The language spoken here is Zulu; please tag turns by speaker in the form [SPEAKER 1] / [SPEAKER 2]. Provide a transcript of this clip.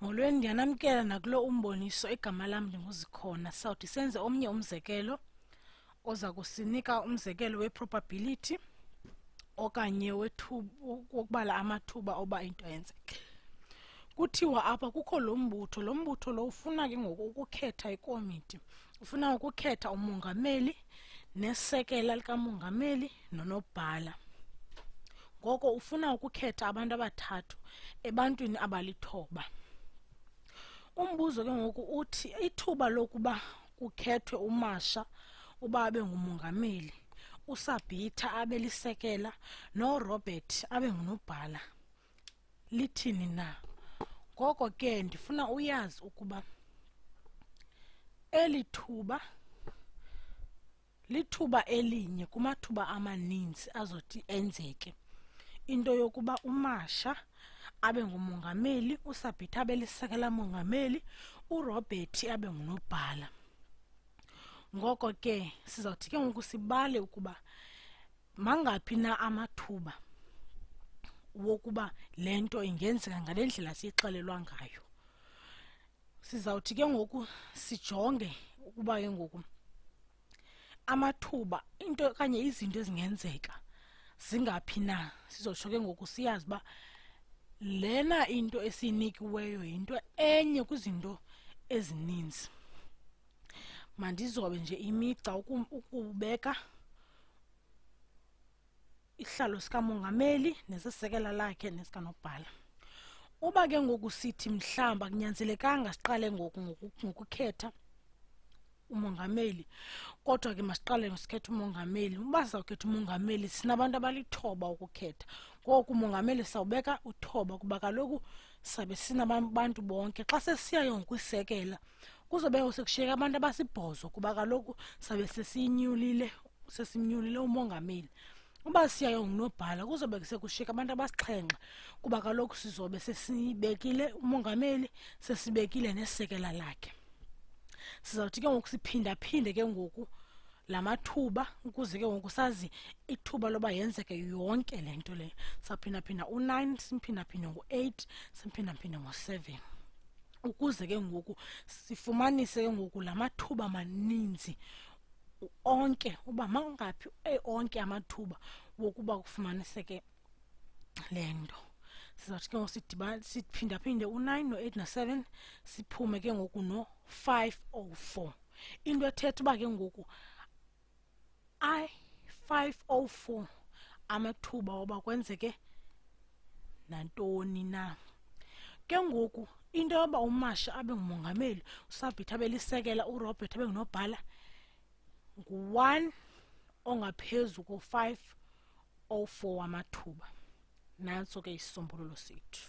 [SPEAKER 1] molweni ndiyanamkela nakulo umboniso igama lam ndinguzikhona sawuthi senze omnye umzekelo oza kusinika umzekelo we-probability okanye wokubala amathuba oba into yenzeke kuthiwa apha kukho lo mbutho lo mbutho lo ufuna ke ngoku ukukhetha ikomiti ufuna ukukhetha umongameli nesekela likamongameli nonobhala ngoko ufuna ukukhetha abantu abathathu ebantwini abalithoba umbuzo ke ngoku uthi ithuba lokuba kukhethwe umasha uba abe ngumongameli usabhitha abe lisekela norobert abe ngunobhala lithini na ngoko ke ndifuna uyazi ukuba eli thuba lithuba elinye kumathuba amaninzi azothi enzeke into yokuba umasha abe ngumongameli usabhithi abe lisekelamongameli urobert abe ngunobhala ngoko ke sizawuthi ke ngoku sibale ukuba mangaphi na amathuba wokuba le nto ingenzeka ngale ndlela siyixelelwa ngayo sizawuthi ke ngoku sijonge ukuba ke ngoku amathuba into okanye izinto ezingenzeka zingaphi na sizosho ke ngoku siyazi uba lena into esiyinikiweyo yinto enye kwizinto ezininzi mandizobe nje imigca ukubeka isihlalo sikamongameli nesisekela lakhe nesikanobhala uba ke ngoku sithi mhlawumbi akunyanzelekanga siqale ngoku ngokukhetha umongameli kodwa ke masiqale ngosikhetha umongameli uba sizawukhetha umongameli sinabantu abalithoba ukukhetha ngoku umongameli sawubeka uthoba kuba kaloku sabe sinabantu bonke xa sesiyayo ngokwisekela kuzobeko sekushiyeka abantu abasibhozo kuba kaloku sabe sesiyinyulile sesimnyulile umongameli uba siyayo ngunobhala kuzobe sekushiyeka abantu abasixhenxe kuba kaloku sizobe sesibekile umongameli sesibekile nesekela lakhe sizawuthi ke ngoku siphindaphinde ke ngoku la mathuba ukuze ke ngoku sazi ithuba loba yenzeke yonke le nto leyo saphindaphinda u-nine simphindaphinda ngu-eight simphindaphinda ngo-seven ukuze ke ngoku sifumanise ke ngoku la mathuba maninzi onke uba mangaphi eh, onke amathuba wokuba kufumaniseke le nto sizawuthi ke ngoku siphindaphinde u-nine no-eight no-seven siphume ke ngoku no 504 into ethetha uba ke ngoku i 504 amathuba oba kwenzeke nantoni na ke ngoku into yoba umasha abe ngumongameli usabhithi abe lisekela urobert abe ngunobhala ngu-one ongaphezu ko-five o-four oh wamathuba nantso ke isisombululo sethu